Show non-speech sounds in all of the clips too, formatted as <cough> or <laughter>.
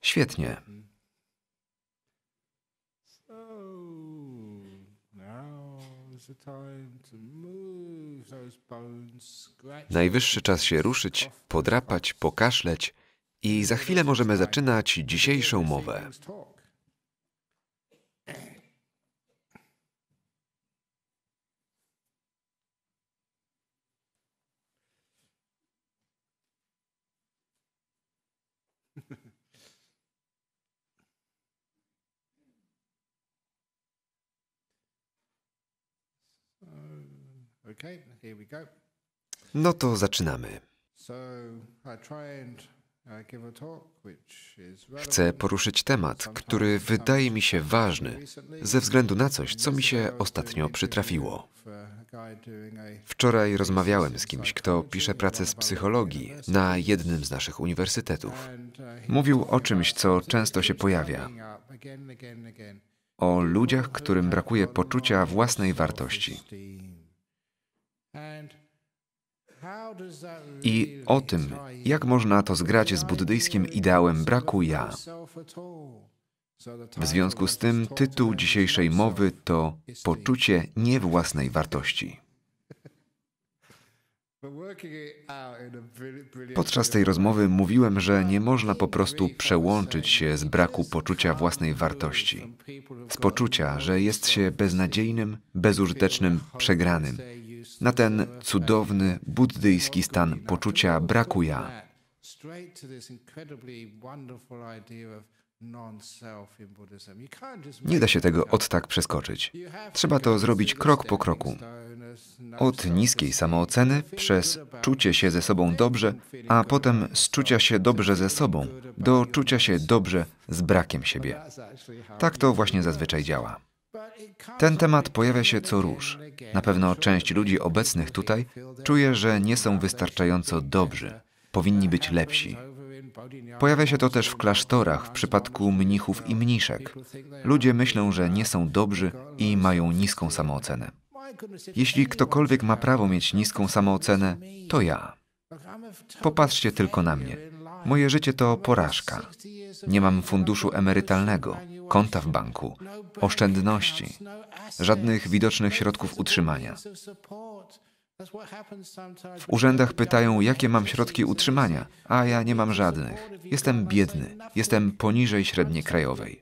Świetnie. Najwyższy czas się ruszyć, podrapać, pokaszleć i za chwilę możemy zaczynać dzisiejszą mowę. No to zaczynamy. Uh, Chcę poruszyć temat, który wydaje mi się ważny ze względu na coś, co mi się ostatnio przytrafiło. Uh, Wczoraj rozmawiałem z kimś, kto pisze pracę z psychologii na jednym z naszych uniwersytetów. Uh, Mówił o czymś, co często się pojawia o ludziach, którym brakuje poczucia własnej wartości. I o tym, jak można to zgrać z buddyjskim ideałem braku ja. W związku z tym tytuł dzisiejszej mowy to Poczucie niewłasnej wartości. Podczas tej rozmowy mówiłem, że nie można po prostu przełączyć się z braku poczucia własnej wartości, z poczucia, że jest się beznadziejnym, bezużytecznym, przegranym, na ten cudowny buddyjski stan poczucia braku ja. Nie da się tego od tak przeskoczyć. Trzeba to zrobić krok po kroku. Od niskiej samooceny przez czucie się ze sobą dobrze, a potem z czucia się dobrze ze sobą do czucia się dobrze z brakiem siebie. Tak to właśnie zazwyczaj działa. Ten temat pojawia się co róż. Na pewno część ludzi obecnych tutaj czuje, że nie są wystarczająco dobrzy, powinni być lepsi. Pojawia się to też w klasztorach w przypadku mnichów i mniszek. Ludzie myślą, że nie są dobrzy i mają niską samoocenę. Jeśli ktokolwiek ma prawo mieć niską samoocenę, to ja. Popatrzcie tylko na mnie. Moje życie to porażka. Nie mam funduszu emerytalnego konta w banku, oszczędności, żadnych widocznych środków utrzymania. W urzędach pytają, jakie mam środki utrzymania, a ja nie mam żadnych. Jestem biedny, jestem poniżej średniej krajowej.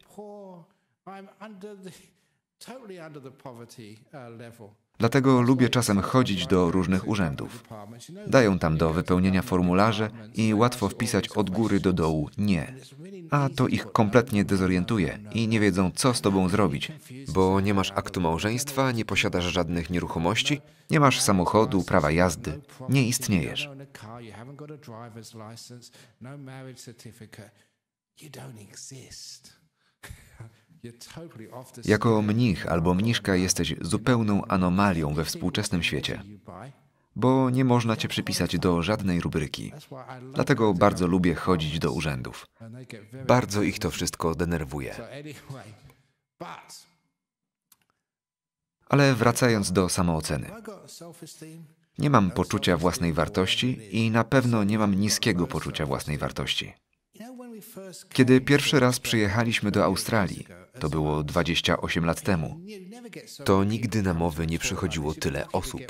Dlatego lubię czasem chodzić do różnych urzędów. Dają tam do wypełnienia formularze i łatwo wpisać od góry do dołu nie. A to ich kompletnie dezorientuje i nie wiedzą, co z tobą zrobić, bo nie masz aktu małżeństwa, nie posiadasz żadnych nieruchomości, nie masz samochodu, prawa jazdy, nie istniejesz. <laughs> You don't exist. <laughs> Jako mnich albo mniszka jesteś zupełną anomalią we współczesnym świecie, bo nie można cię przypisać do żadnej rubryki. Dlatego bardzo lubię chodzić do urzędów. Bardzo ich to wszystko denerwuje. Ale wracając do samooceny. Nie mam poczucia własnej wartości i na pewno nie mam niskiego poczucia własnej wartości. Kiedy pierwszy raz przyjechaliśmy do Australii, to było 28 lat temu, to nigdy na mowy nie przychodziło tyle osób.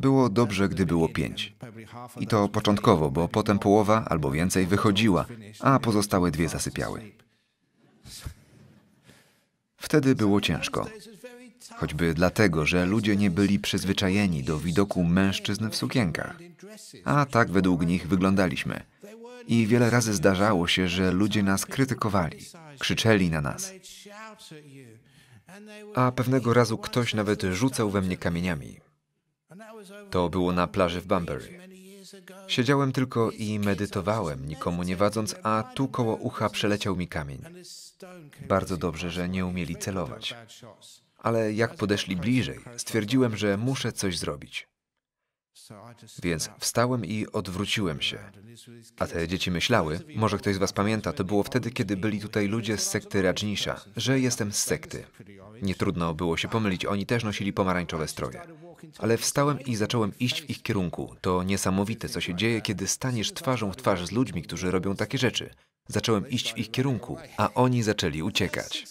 Było dobrze, gdy było pięć. I to początkowo, bo potem połowa albo więcej wychodziła, a pozostałe dwie zasypiały. Wtedy było ciężko. Choćby dlatego, że ludzie nie byli przyzwyczajeni do widoku mężczyzn w sukienkach. A tak według nich wyglądaliśmy – i wiele razy zdarzało się, że ludzie nas krytykowali, krzyczeli na nas. A pewnego razu ktoś nawet rzucał we mnie kamieniami. To było na plaży w Bunbury. Siedziałem tylko i medytowałem, nikomu nie wadząc, a tu koło ucha przeleciał mi kamień. Bardzo dobrze, że nie umieli celować. Ale jak podeszli bliżej, stwierdziłem, że muszę coś zrobić. Więc wstałem i odwróciłem się. A te dzieci myślały, może ktoś z was pamięta, to było wtedy, kiedy byli tutaj ludzie z sekty Rajnisha, że jestem z sekty. Nie trudno było się pomylić, oni też nosili pomarańczowe stroje. Ale wstałem i zacząłem iść w ich kierunku. To niesamowite, co się dzieje, kiedy staniesz twarzą w twarz z ludźmi, którzy robią takie rzeczy. Zacząłem iść w ich kierunku, a oni zaczęli uciekać.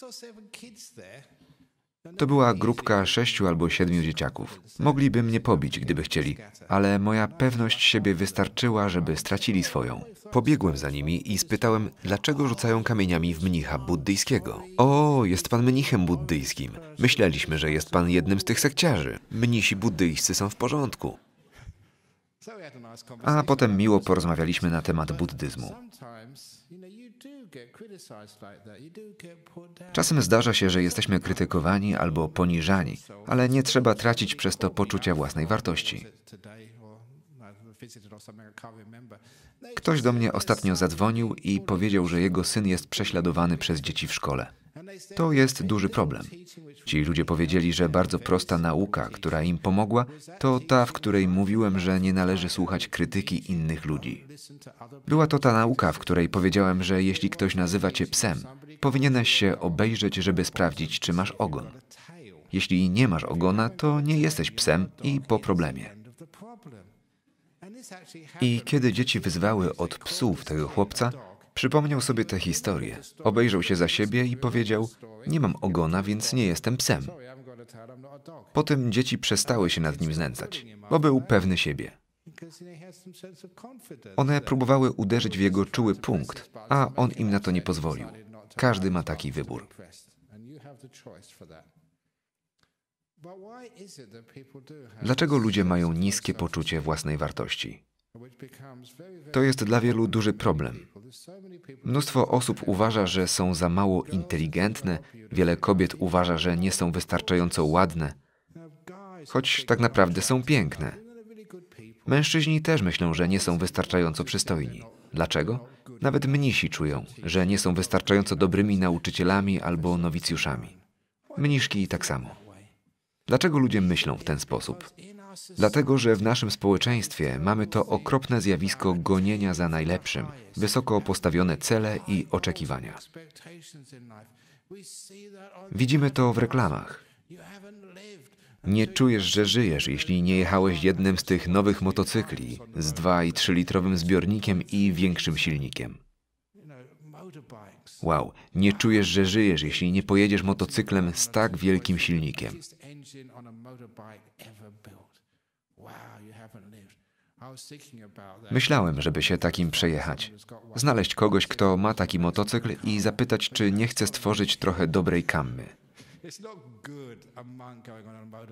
To była grupka sześciu albo siedmiu dzieciaków. Mogliby mnie pobić, gdyby chcieli, ale moja pewność siebie wystarczyła, żeby stracili swoją. Pobiegłem za nimi i spytałem, dlaczego rzucają kamieniami w mnicha buddyjskiego. O, jest pan mnichem buddyjskim. Myśleliśmy, że jest pan jednym z tych sekciarzy. Mnisi buddyjscy są w porządku. A potem miło porozmawialiśmy na temat buddyzmu. Czasem zdarza się, że jesteśmy krytykowani albo poniżani, ale nie trzeba tracić przez to poczucia własnej wartości. No, ktoś do mnie ostatnio zadzwonił i powiedział, że jego syn jest prześladowany przez dzieci w szkole. To jest duży problem. Ci ludzie powiedzieli, że bardzo prosta nauka, która im pomogła, to ta, w której mówiłem, że nie należy słuchać krytyki innych ludzi. Była to ta nauka, w której powiedziałem, że jeśli ktoś nazywa cię psem, powinieneś się obejrzeć, żeby sprawdzić, czy masz ogon. Jeśli nie masz ogona, to nie jesteś psem i po problemie. I kiedy dzieci wyzwały od psów tego chłopca, przypomniał sobie tę historię. Obejrzał się za siebie i powiedział: Nie mam ogona, więc nie jestem psem. Potem dzieci przestały się nad nim znęcać, bo był pewny siebie. One próbowały uderzyć w jego czuły punkt, a on im na to nie pozwolił. Każdy ma taki wybór. Dlaczego ludzie mają niskie poczucie własnej wartości? To jest dla wielu duży problem. Mnóstwo osób uważa, że są za mało inteligentne, wiele kobiet uważa, że nie są wystarczająco ładne, choć tak naprawdę są piękne. Mężczyźni też myślą, że nie są wystarczająco przystojni. Dlaczego? Nawet mnisi czują, że nie są wystarczająco dobrymi nauczycielami albo nowicjuszami. Mniszki tak samo. Dlaczego ludzie myślą w ten sposób? Dlatego, że w naszym społeczeństwie mamy to okropne zjawisko gonienia za najlepszym, wysoko postawione cele i oczekiwania. Widzimy to w reklamach. Nie czujesz, że żyjesz, jeśli nie jechałeś jednym z tych nowych motocykli z 2 i 3 litrowym zbiornikiem i większym silnikiem. Wow, nie czujesz, że żyjesz, jeśli nie pojedziesz motocyklem z tak wielkim silnikiem. Myślałem, żeby się takim przejechać. Znaleźć kogoś, kto ma taki motocykl i zapytać, czy nie chce stworzyć trochę dobrej kammy.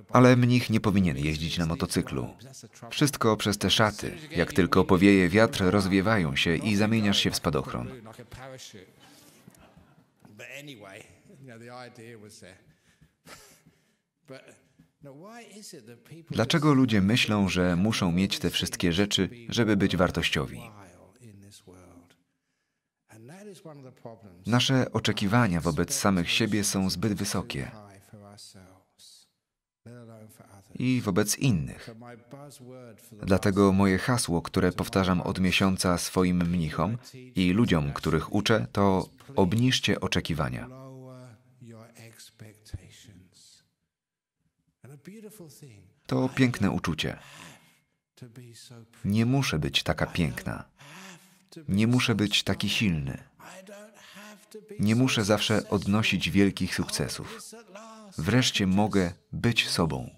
Ale mnich nie powinien jeździć na motocyklu. Wszystko przez te szaty. Jak tylko powieje wiatr, rozwiewają się i zamieniasz się w spadochron anyway, you know, the idea was there. <laughs> But no, Dlaczego ludzie myślą, że muszą mieć te wszystkie rzeczy, żeby być wartościowi? Nasze oczekiwania wobec samych siebie są zbyt wysokie i wobec innych. Dlatego moje hasło, które powtarzam od miesiąca swoim mnichom i ludziom, których uczę, to obniżcie oczekiwania. To piękne uczucie. Nie muszę być taka piękna. Nie muszę być taki silny. Nie muszę zawsze odnosić wielkich sukcesów wreszcie mogę być sobą.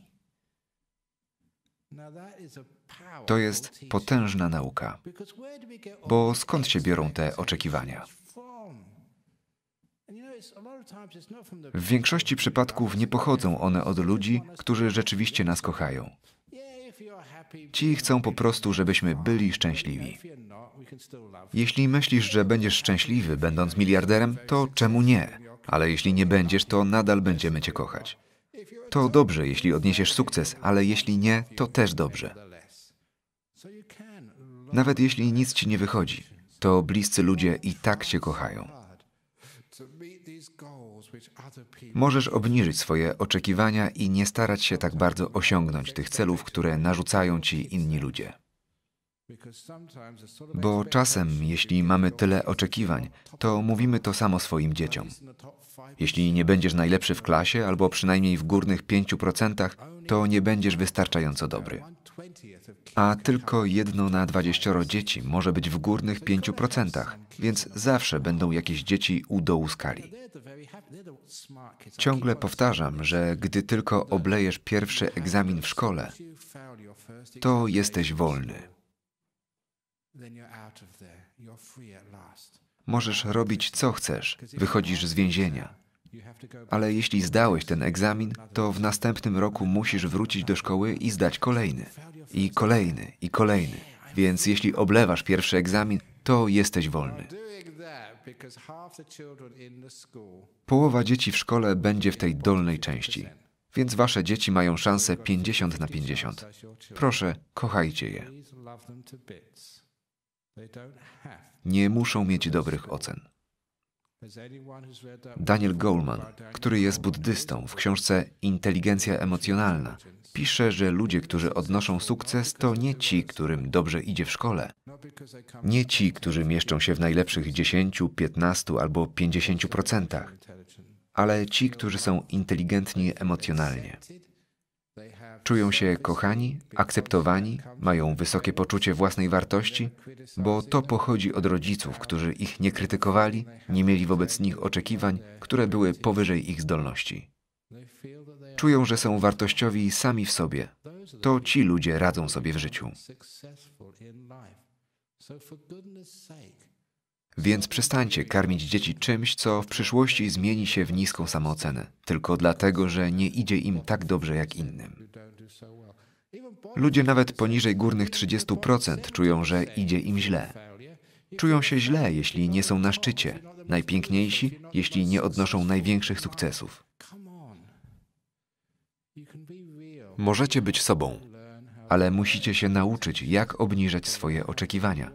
To jest potężna nauka, bo skąd się biorą te oczekiwania? W większości przypadków nie pochodzą one od ludzi, którzy rzeczywiście nas kochają. Ci chcą po prostu, żebyśmy byli szczęśliwi. Jeśli myślisz, że będziesz szczęśliwy, będąc miliarderem, to czemu nie? Ale jeśli nie będziesz, to nadal będziemy Cię kochać. To dobrze, jeśli odniesiesz sukces, ale jeśli nie, to też dobrze. Nawet jeśli nic Ci nie wychodzi, to bliscy ludzie i tak Cię kochają. Możesz obniżyć swoje oczekiwania i nie starać się tak bardzo osiągnąć tych celów, które narzucają Ci inni ludzie. Bo czasem, jeśli mamy tyle oczekiwań, to mówimy to samo swoim dzieciom. Jeśli nie będziesz najlepszy w klasie, albo przynajmniej w górnych 5%, to nie będziesz wystarczająco dobry. A tylko jedno na dwadzieścioro dzieci może być w górnych 5%, więc zawsze będą jakieś dzieci u dołu skali. Ciągle powtarzam, że gdy tylko oblejesz pierwszy egzamin w szkole, to jesteś wolny. Możesz robić co chcesz, wychodzisz z więzienia. Ale jeśli zdałeś ten egzamin, to w następnym roku musisz wrócić do szkoły i zdać kolejny, i kolejny, i kolejny. Więc jeśli oblewasz pierwszy egzamin, to jesteś wolny. Połowa dzieci w szkole będzie w tej dolnej części, więc wasze dzieci mają szansę 50 na 50. Proszę, kochajcie je. Nie muszą mieć dobrych ocen. Daniel Goleman, który jest buddystą, w książce Inteligencja emocjonalna pisze, że ludzie, którzy odnoszą sukces, to nie ci, którym dobrze idzie w szkole. Nie ci, którzy mieszczą się w najlepszych 10, 15 albo 50%, ale ci, którzy są inteligentni emocjonalnie. Czują się kochani, akceptowani, mają wysokie poczucie własnej wartości, bo to pochodzi od rodziców, którzy ich nie krytykowali, nie mieli wobec nich oczekiwań, które były powyżej ich zdolności. Czują, że są wartościowi sami w sobie. To ci ludzie radzą sobie w życiu. Więc przestańcie karmić dzieci czymś, co w przyszłości zmieni się w niską samoocenę, tylko dlatego, że nie idzie im tak dobrze jak innym. Ludzie nawet poniżej górnych 30% czują, że idzie im źle. Czują się źle, jeśli nie są na szczycie, najpiękniejsi, jeśli nie odnoszą największych sukcesów. Możecie być sobą, ale musicie się nauczyć, jak obniżać swoje oczekiwania,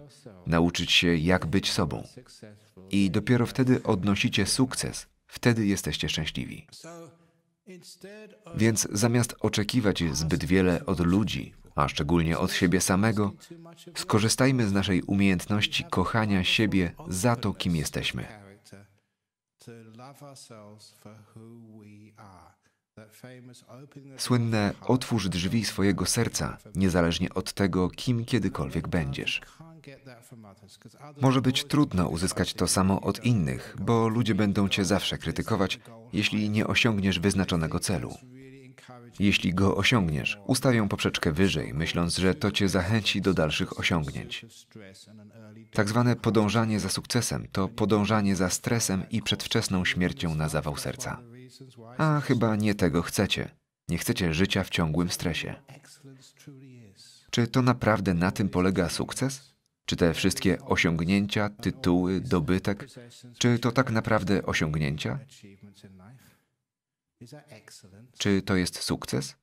nauczyć się, jak być sobą. I dopiero wtedy odnosicie sukces, wtedy jesteście szczęśliwi. Więc zamiast oczekiwać zbyt wiele od ludzi, a szczególnie od siebie samego, skorzystajmy z naszej umiejętności kochania siebie za to, kim jesteśmy. Słynne otwórz drzwi swojego serca, niezależnie od tego, kim kiedykolwiek będziesz. Może być trudno uzyskać to samo od innych, bo ludzie będą cię zawsze krytykować, jeśli nie osiągniesz wyznaczonego celu. Jeśli go osiągniesz, ustawią poprzeczkę wyżej, myśląc, że to cię zachęci do dalszych osiągnięć. Tak zwane podążanie za sukcesem to podążanie za stresem i przedwczesną śmiercią na zawał serca. A chyba nie tego chcecie. Nie chcecie życia w ciągłym stresie. Czy to naprawdę na tym polega sukces? Czy te wszystkie osiągnięcia, tytuły, dobytek, czy to tak naprawdę osiągnięcia? Czy to jest sukces?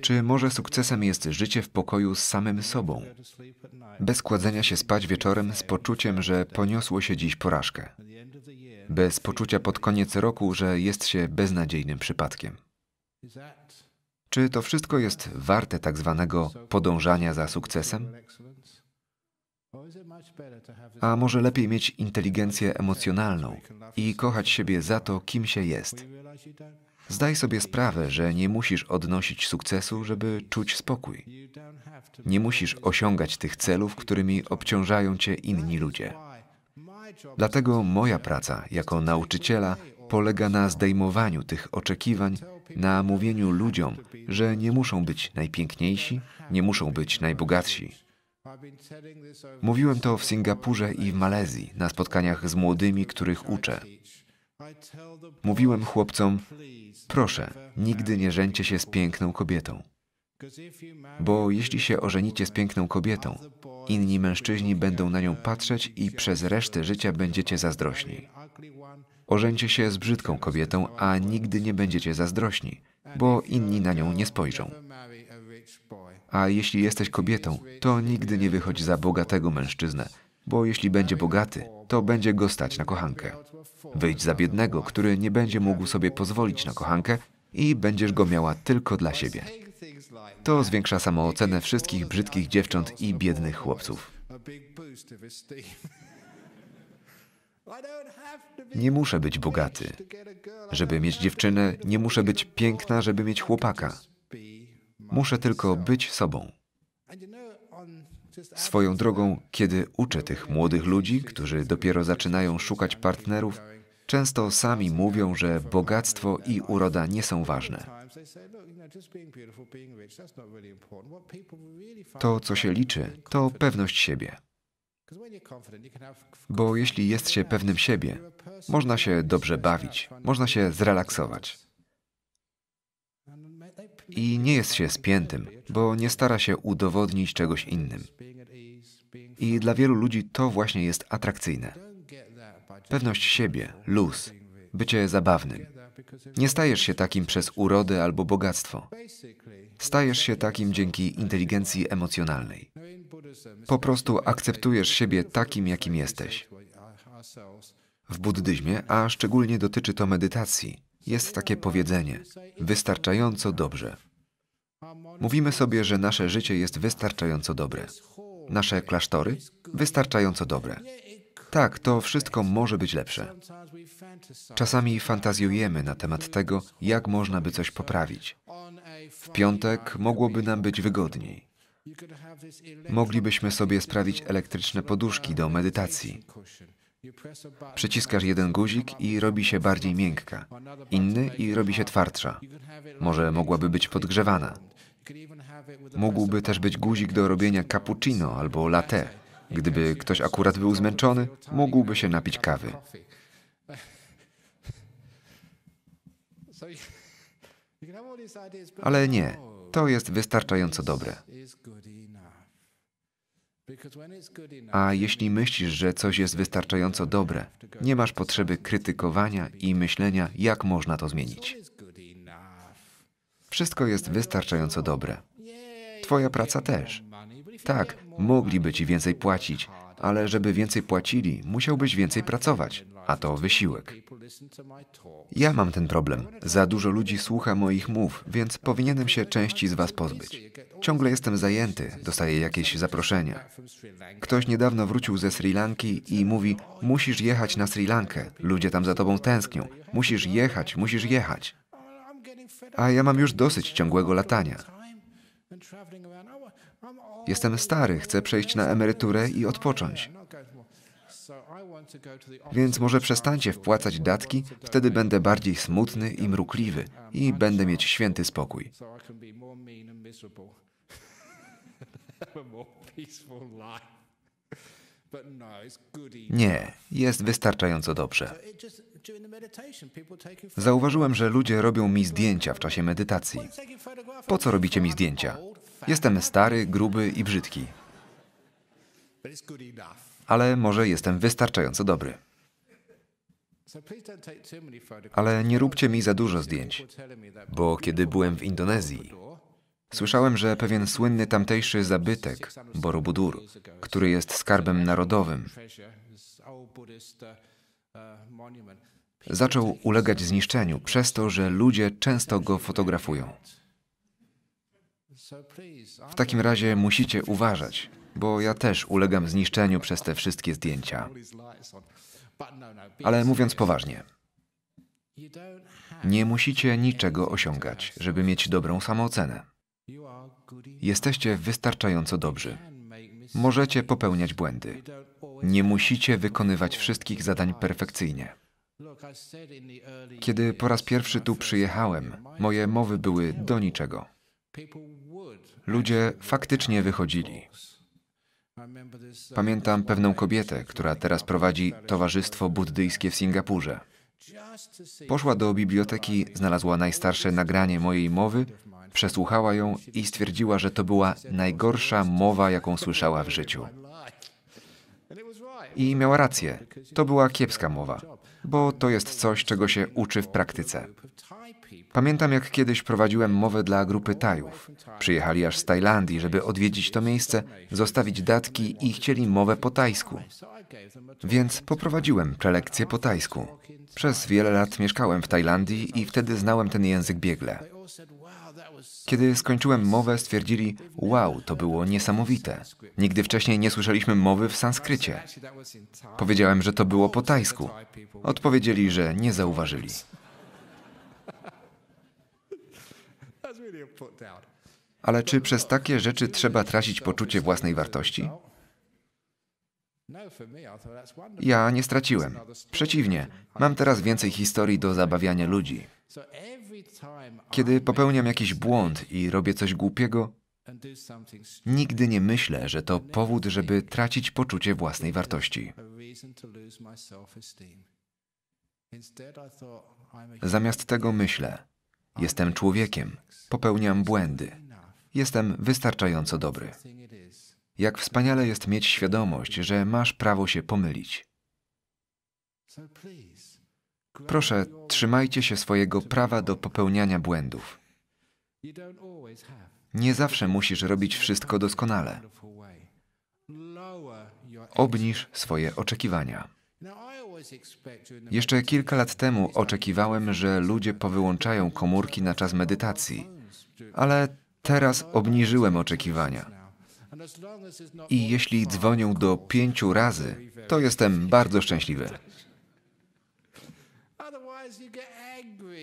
Czy może sukcesem jest życie w pokoju z samym sobą, bez kładzenia się spać wieczorem z poczuciem, że poniosło się dziś porażkę? bez poczucia pod koniec roku, że jest się beznadziejnym przypadkiem. Czy to wszystko jest warte tak zwanego podążania za sukcesem? A może lepiej mieć inteligencję emocjonalną i kochać siebie za to, kim się jest? Zdaj sobie sprawę, że nie musisz odnosić sukcesu, żeby czuć spokój. Nie musisz osiągać tych celów, którymi obciążają cię inni ludzie. Dlatego moja praca jako nauczyciela polega na zdejmowaniu tych oczekiwań, na mówieniu ludziom, że nie muszą być najpiękniejsi, nie muszą być najbogatsi. Mówiłem to w Singapurze i w Malezji na spotkaniach z młodymi, których uczę. Mówiłem chłopcom: Proszę, nigdy nie rzęcie się z piękną kobietą. Bo jeśli się ożenicie z piękną kobietą, inni mężczyźni będą na nią patrzeć i przez resztę życia będziecie zazdrośni. Ożenicie się z brzydką kobietą, a nigdy nie będziecie zazdrośni, bo inni na nią nie spojrzą. A jeśli jesteś kobietą, to nigdy nie wychodź za bogatego mężczyznę, bo jeśli będzie bogaty, to będzie go stać na kochankę. Wyjdź za biednego, który nie będzie mógł sobie pozwolić na kochankę i będziesz go miała tylko dla siebie. To zwiększa samoocenę wszystkich brzydkich dziewcząt i biednych chłopców. Nie muszę być bogaty, żeby mieć dziewczynę, nie muszę być piękna, żeby mieć chłopaka. Muszę tylko być sobą. Swoją drogą, kiedy uczę tych młodych ludzi, którzy dopiero zaczynają szukać partnerów, Często sami mówią, że bogactwo i uroda nie są ważne. To, co się liczy, to pewność siebie. Bo jeśli jest się pewnym siebie, można się dobrze bawić, można się zrelaksować. I nie jest się spiętym, bo nie stara się udowodnić czegoś innym. I dla wielu ludzi to właśnie jest atrakcyjne. Pewność siebie, luz, bycie zabawnym. Nie stajesz się takim przez urodę albo bogactwo. Stajesz się takim dzięki inteligencji emocjonalnej. Po prostu akceptujesz siebie takim, jakim jesteś. W buddyzmie, a szczególnie dotyczy to medytacji, jest takie powiedzenie: wystarczająco dobrze. Mówimy sobie, że nasze życie jest wystarczająco dobre. Nasze klasztory wystarczająco dobre. Tak, to wszystko może być lepsze. Czasami fantazjujemy na temat tego, jak można by coś poprawić. W piątek mogłoby nam być wygodniej. Moglibyśmy sobie sprawić elektryczne poduszki do medytacji. Przyciskasz jeden guzik i robi się bardziej miękka, inny i robi się twardsza. Może mogłaby być podgrzewana. Mógłby też być guzik do robienia cappuccino albo latte. Gdyby ktoś akurat był zmęczony, mógłby się napić kawy. Ale nie, to jest wystarczająco dobre. A jeśli myślisz, że coś jest wystarczająco dobre, nie masz potrzeby krytykowania i myślenia, jak można to zmienić. Wszystko jest wystarczająco dobre. Twoja praca też. Tak, mogliby ci więcej płacić, ale żeby więcej płacili, musiałbyś więcej pracować, a to wysiłek. Ja mam ten problem. Za dużo ludzi słucha moich mów, więc powinienem się części z was pozbyć. Ciągle jestem zajęty, dostaję jakieś zaproszenia. Ktoś niedawno wrócił ze Sri Lanki i mówi: Musisz jechać na Sri Lankę, ludzie tam za tobą tęsknią. Musisz jechać, musisz jechać. A ja mam już dosyć ciągłego latania. Jestem stary, chcę przejść na emeryturę i odpocząć. No, no, Więc może przestańcie wpłacać datki, wtedy będę bardziej smutny i mrukliwy i um, będę mieć święty spokój. <laughs> Nie, jest wystarczająco dobrze. Zauważyłem, że ludzie robią mi zdjęcia w czasie medytacji. Po co robicie mi zdjęcia? Jestem stary, gruby i brzydki. Ale może jestem wystarczająco dobry. Ale nie róbcie mi za dużo zdjęć, bo kiedy byłem w Indonezji, Słyszałem, że pewien słynny tamtejszy zabytek, Borobudur, który jest skarbem narodowym, zaczął ulegać zniszczeniu przez to, że ludzie często go fotografują. W takim razie musicie uważać, bo ja też ulegam zniszczeniu przez te wszystkie zdjęcia. Ale mówiąc poważnie, nie musicie niczego osiągać, żeby mieć dobrą samoocenę. Jesteście wystarczająco dobrzy. Możecie popełniać błędy. Nie musicie wykonywać wszystkich zadań perfekcyjnie. Kiedy po raz pierwszy tu przyjechałem, moje mowy były do niczego. Ludzie faktycznie wychodzili. Pamiętam pewną kobietę, która teraz prowadzi Towarzystwo Buddyjskie w Singapurze. Poszła do biblioteki, znalazła najstarsze nagranie mojej mowy Przesłuchała ją i stwierdziła, że to była najgorsza mowa, jaką słyszała w życiu. I miała rację. To była kiepska mowa, bo to jest coś, czego się uczy w praktyce. Pamiętam, jak kiedyś prowadziłem mowę dla grupy Tajów. Przyjechali aż z Tajlandii, żeby odwiedzić to miejsce, zostawić datki i chcieli mowę po tajsku. Więc poprowadziłem prelekcję po tajsku. Przez wiele lat mieszkałem w Tajlandii i wtedy znałem ten język biegle. Kiedy skończyłem mowę, stwierdzili: Wow, to było niesamowite. Nigdy wcześniej nie słyszeliśmy mowy w sanskrycie. Powiedziałem, że to było po tajsku. Odpowiedzieli, że nie zauważyli. Ale czy przez takie rzeczy trzeba tracić poczucie własnej wartości? No, ja nie straciłem. Przeciwnie, mam teraz więcej historii do zabawiania ludzi. Kiedy popełniam jakiś błąd i robię coś głupiego, nigdy nie myślę, że to powód, żeby tracić poczucie własnej wartości. Zamiast tego myślę, jestem człowiekiem, popełniam błędy, jestem wystarczająco dobry. Jak wspaniale jest mieć świadomość, że masz prawo się pomylić. Proszę, trzymajcie się swojego prawa do popełniania błędów. Nie zawsze musisz robić wszystko doskonale. Obniż swoje oczekiwania. Jeszcze kilka lat temu oczekiwałem, że ludzie powyłączają komórki na czas medytacji, ale teraz obniżyłem oczekiwania. I jeśli dzwonią do pięciu razy, to jestem bardzo szczęśliwy.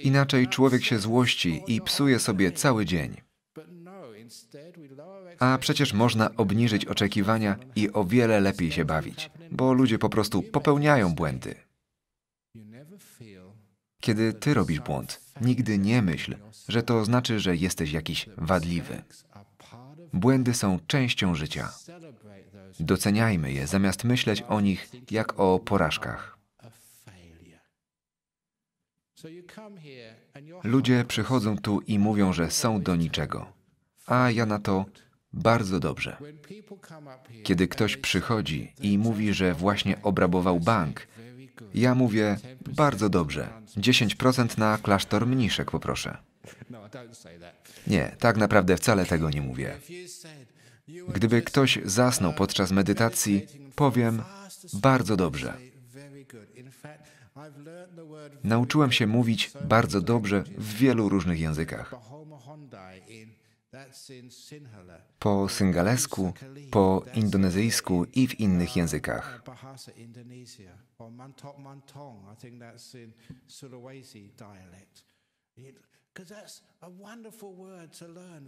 Inaczej człowiek się złości i psuje sobie cały dzień. A przecież można obniżyć oczekiwania i o wiele lepiej się bawić, bo ludzie po prostu popełniają błędy. Kiedy ty robisz błąd, nigdy nie myśl, że to znaczy, że jesteś jakiś wadliwy. Błędy są częścią życia. Doceniajmy je, zamiast myśleć o nich jak o porażkach. Ludzie przychodzą tu i mówią, że są do niczego. A ja na to bardzo dobrze. Kiedy ktoś przychodzi i mówi, że właśnie obrabował bank, ja mówię bardzo dobrze. 10% na klasztor mniszek poproszę. No, nie, tak naprawdę wcale tego nie mówię. Gdyby ktoś zasnął podczas medytacji, powiem bardzo dobrze. Nauczyłem się mówić bardzo dobrze w wielu różnych językach. Po syngalesku, po indonezyjsku i w innych językach.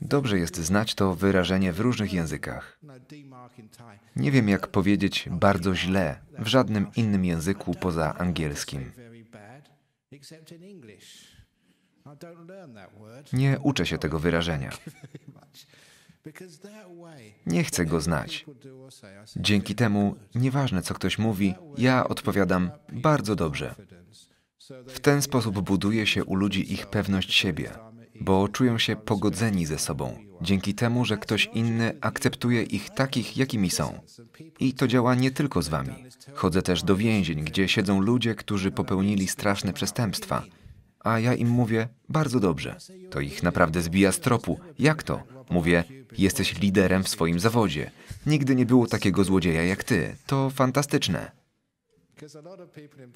Dobrze jest znać to wyrażenie w różnych językach. No, Nie wiem, jak powiedzieć bardzo źle w żadnym innym języku poza angielskim. Nie uczę się tego wyrażenia. Nie chcę go znać. Dzięki temu, nieważne co ktoś mówi, ja odpowiadam bardzo dobrze. W ten sposób buduje się u ludzi ich pewność siebie, bo czują się pogodzeni ze sobą, dzięki temu, że ktoś inny akceptuje ich takich, jakimi są. I to działa nie tylko z wami. Chodzę też do więzień, gdzie siedzą ludzie, którzy popełnili straszne przestępstwa. A ja im mówię, bardzo dobrze. To ich naprawdę zbija z tropu. Jak to? Mówię, jesteś liderem w swoim zawodzie. Nigdy nie było takiego złodzieja jak ty. To fantastyczne.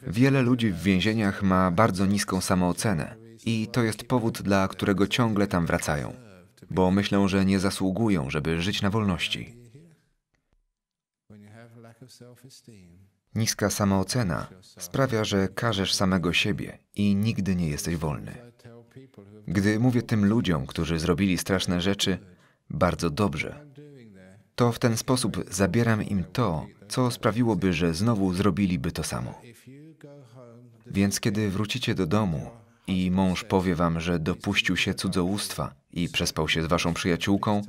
Wiele ludzi w więzieniach ma bardzo niską samoocenę i to jest powód, dla którego ciągle tam wracają, bo myślą, że nie zasługują, żeby żyć na wolności. Niska samoocena sprawia, że karzesz samego siebie i nigdy nie jesteś wolny. Gdy mówię tym ludziom, którzy zrobili straszne rzeczy, bardzo dobrze, to w ten sposób zabieram im to, co sprawiłoby, że znowu zrobiliby to samo. Więc kiedy wrócicie do domu i mąż powie wam, że dopuścił się cudzołóstwa i przespał się z waszą przyjaciółką,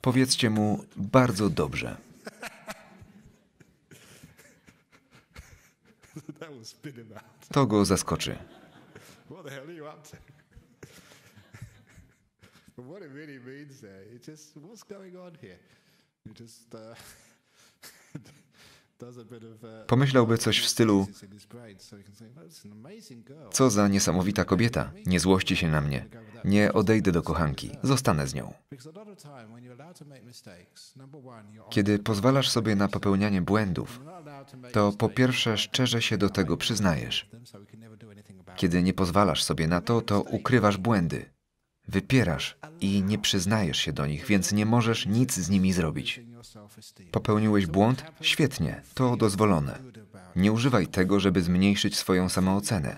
powiedzcie mu bardzo dobrze. To go zaskoczy. What it really means there, it's just what's going on here? <laughs> Pomyślałby coś w stylu: Co za niesamowita kobieta, nie złości się na mnie, nie odejdę do kochanki, zostanę z nią. Kiedy pozwalasz sobie na popełnianie błędów, to po pierwsze szczerze się do tego przyznajesz. Kiedy nie pozwalasz sobie na to, to ukrywasz błędy. Wypierasz i nie przyznajesz się do nich, więc nie możesz nic z nimi zrobić. Popełniłeś błąd? Świetnie, to dozwolone. Nie używaj tego, żeby zmniejszyć swoją samoocenę.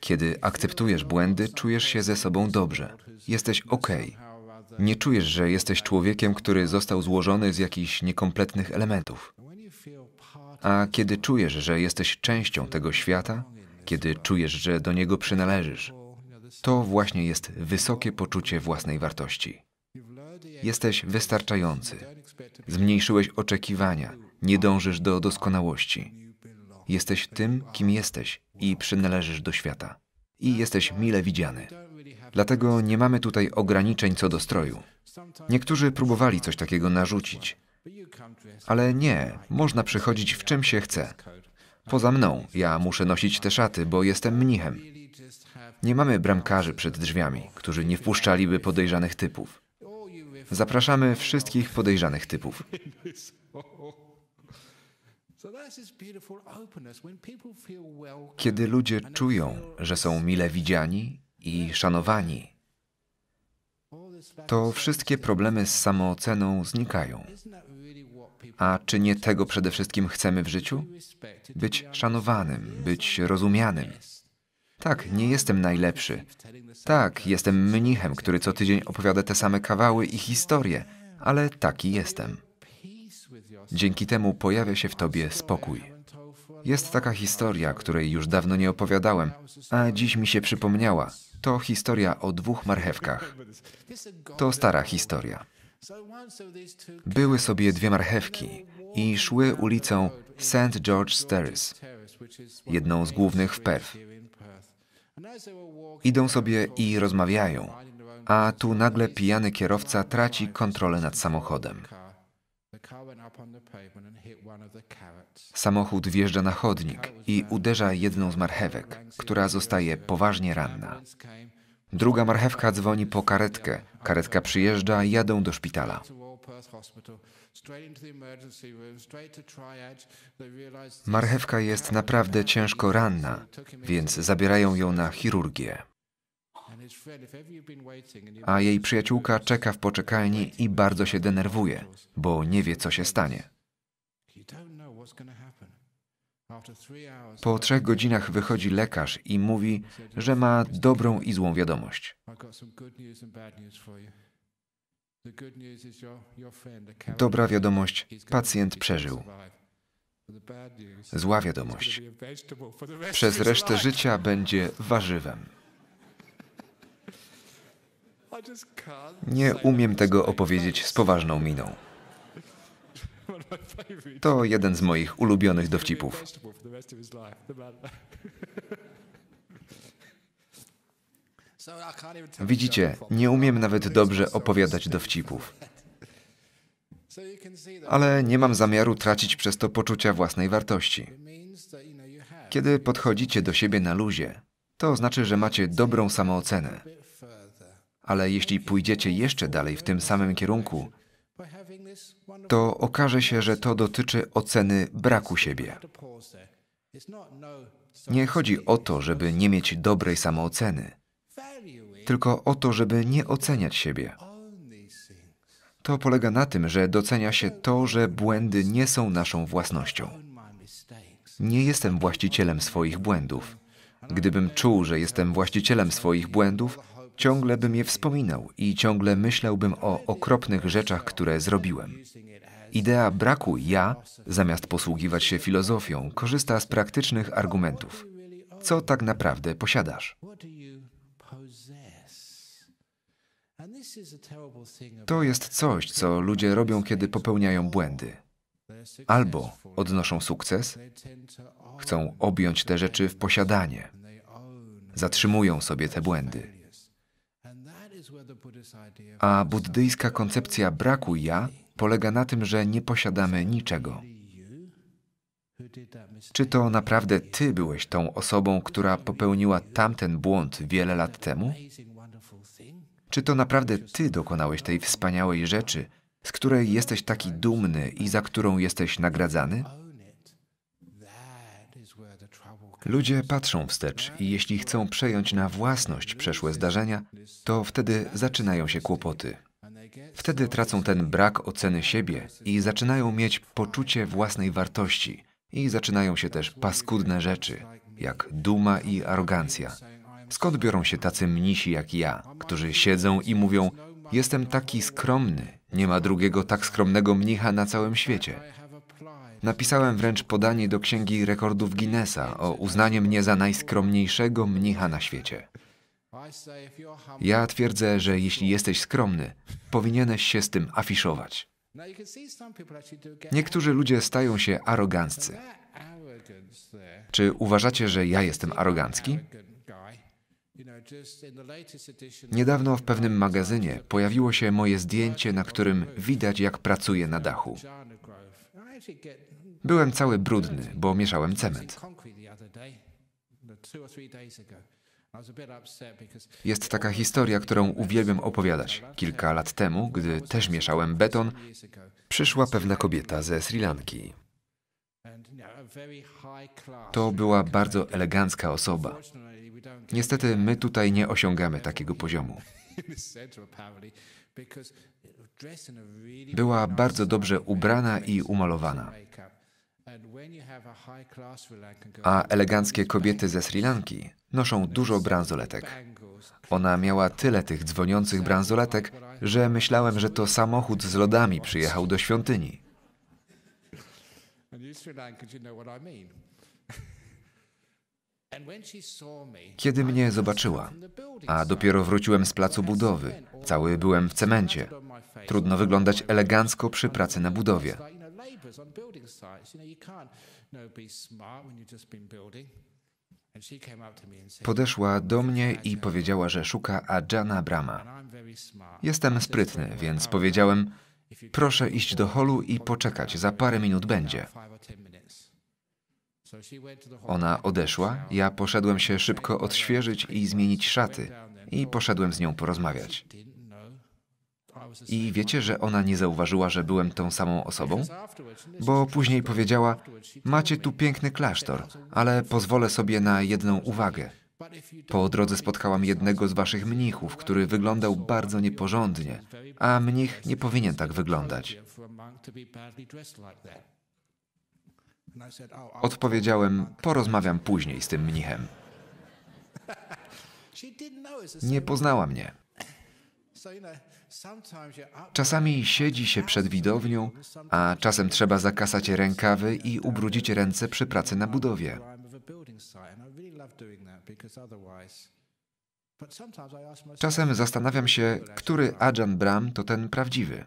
Kiedy akceptujesz błędy, czujesz się ze sobą dobrze. Jesteś ok. Nie czujesz, że jesteś człowiekiem, który został złożony z jakichś niekompletnych elementów. A kiedy czujesz, że jesteś częścią tego świata, kiedy czujesz, że do niego przynależysz, to właśnie jest wysokie poczucie własnej wartości. Jesteś wystarczający. Zmniejszyłeś oczekiwania, nie dążysz do doskonałości. Jesteś tym, kim jesteś i przynależysz do świata. I jesteś mile widziany. Dlatego nie mamy tutaj ograniczeń co do stroju. Niektórzy próbowali coś takiego narzucić, ale nie, można przychodzić w czym się chce. Poza mną, ja muszę nosić te szaty, bo jestem mnichem. Nie mamy bramkarzy przed drzwiami, którzy nie wpuszczaliby podejrzanych typów. Zapraszamy wszystkich podejrzanych typów. Kiedy ludzie czują, że są mile widziani i szanowani, to wszystkie problemy z samooceną znikają. A czy nie tego przede wszystkim chcemy w życiu? Być szanowanym, być rozumianym. Tak, nie jestem najlepszy. Tak, jestem mnichem, który co tydzień opowiada te same kawały i historie, ale taki jestem. Dzięki temu pojawia się w tobie spokój. Jest taka historia, której już dawno nie opowiadałem, a dziś mi się przypomniała. To historia o dwóch marchewkach. To stara historia. Były sobie dwie marchewki i szły ulicą St. George Terrace, jedną z głównych w Perth. Idą sobie i rozmawiają, a tu nagle pijany kierowca traci kontrolę nad samochodem. Samochód wjeżdża na chodnik i uderza jedną z marchewek, która zostaje poważnie ranna. Druga marchewka dzwoni po karetkę, karetka przyjeżdża, jadą do szpitala. Marchewka jest naprawdę ciężko ranna, więc zabierają ją na chirurgię. A jej przyjaciółka czeka w poczekalni i bardzo się denerwuje, bo nie wie, co się stanie. Po trzech godzinach wychodzi lekarz i mówi, że ma dobrą i złą wiadomość. Dobra wiadomość, pacjent przeżył. Zła wiadomość. Przez resztę życia będzie warzywem. Nie umiem tego opowiedzieć z poważną miną. <laughs> To jeden z moich ulubionych dowcipów. <laughs> Widzicie, nie umiem nawet dobrze opowiadać dowcipów. Ale nie mam zamiaru tracić przez to poczucia własnej wartości. Kiedy podchodzicie do siebie na luzie, to znaczy, że macie dobrą samoocenę. Ale jeśli pójdziecie jeszcze dalej w tym samym kierunku, to okaże się, że to dotyczy oceny braku siebie. Nie chodzi o to, żeby nie mieć dobrej samooceny tylko o to, żeby nie oceniać siebie. To polega na tym, że docenia się to, że błędy nie są naszą własnością. Nie jestem właścicielem swoich błędów. Gdybym czuł, że jestem właścicielem swoich błędów, ciągle bym je wspominał i ciągle myślałbym o okropnych rzeczach, które zrobiłem. Idea braku ja, zamiast posługiwać się filozofią, korzysta z praktycznych argumentów. Co tak naprawdę posiadasz? To jest coś, co ludzie robią, kiedy popełniają błędy. Albo odnoszą sukces, chcą objąć te rzeczy w posiadanie, zatrzymują sobie te błędy. A buddyjska koncepcja braku ja polega na tym, że nie posiadamy niczego. Czy to naprawdę ty byłeś tą osobą, która popełniła tamten błąd wiele lat temu? Czy to naprawdę Ty dokonałeś tej wspaniałej rzeczy, z której jesteś taki dumny i za którą jesteś nagradzany? Ludzie patrzą wstecz i jeśli chcą przejąć na własność przeszłe zdarzenia, to wtedy zaczynają się kłopoty. Wtedy tracą ten brak oceny siebie i zaczynają mieć poczucie własnej wartości i zaczynają się też paskudne rzeczy, jak duma i arogancja. Skąd biorą się tacy mnisi jak ja, którzy siedzą i mówią: Jestem taki skromny, nie ma drugiego tak skromnego mnicha na całym świecie. Napisałem wręcz podanie do Księgi Rekordów Guinnessa o uznanie mnie za najskromniejszego mnicha na świecie. Ja twierdzę, że jeśli jesteś skromny, powinieneś się z tym afiszować. Niektórzy ludzie stają się aroganccy. Czy uważacie, że ja jestem arogancki? Niedawno w pewnym magazynie pojawiło się moje zdjęcie, na którym widać, jak pracuję na dachu. Byłem cały brudny, bo mieszałem cement. Jest taka historia, którą uwielbiam opowiadać. Kilka lat temu, gdy też mieszałem beton, przyszła pewna kobieta ze Sri Lanki. To była bardzo elegancka osoba. Niestety my tutaj nie osiągamy takiego poziomu. Była bardzo dobrze ubrana i umalowana. A eleganckie kobiety ze Sri Lanki noszą dużo bransoletek. Ona miała tyle tych dzwoniących bransoletek, że myślałem, że to samochód z lodami przyjechał do świątyni. <laughs> Kiedy mnie zobaczyła, a dopiero wróciłem z placu budowy, cały byłem w cemencie. Trudno wyglądać elegancko przy pracy na budowie. Podeszła do mnie i powiedziała, że szuka Adjana Brahma. Jestem sprytny, więc oh, powiedziałem, no. Proszę iść do holu i poczekać, za parę minut będzie. Ona odeszła, ja poszedłem się szybko odświeżyć i zmienić szaty i poszedłem z nią porozmawiać. I wiecie, że ona nie zauważyła, że byłem tą samą osobą? Bo później powiedziała: Macie tu piękny klasztor, ale pozwolę sobie na jedną uwagę. Po drodze spotkałam jednego z waszych mnichów, który wyglądał bardzo nieporządnie, a mnich nie powinien tak wyglądać. Odpowiedziałem, porozmawiam później z tym mnichem. Nie poznała mnie. Czasami siedzi się przed widownią, a czasem trzeba zakasać rękawy i ubrudzić ręce przy pracy na budowie. Czasem zastanawiam się, który Ajahn Brahm to ten prawdziwy.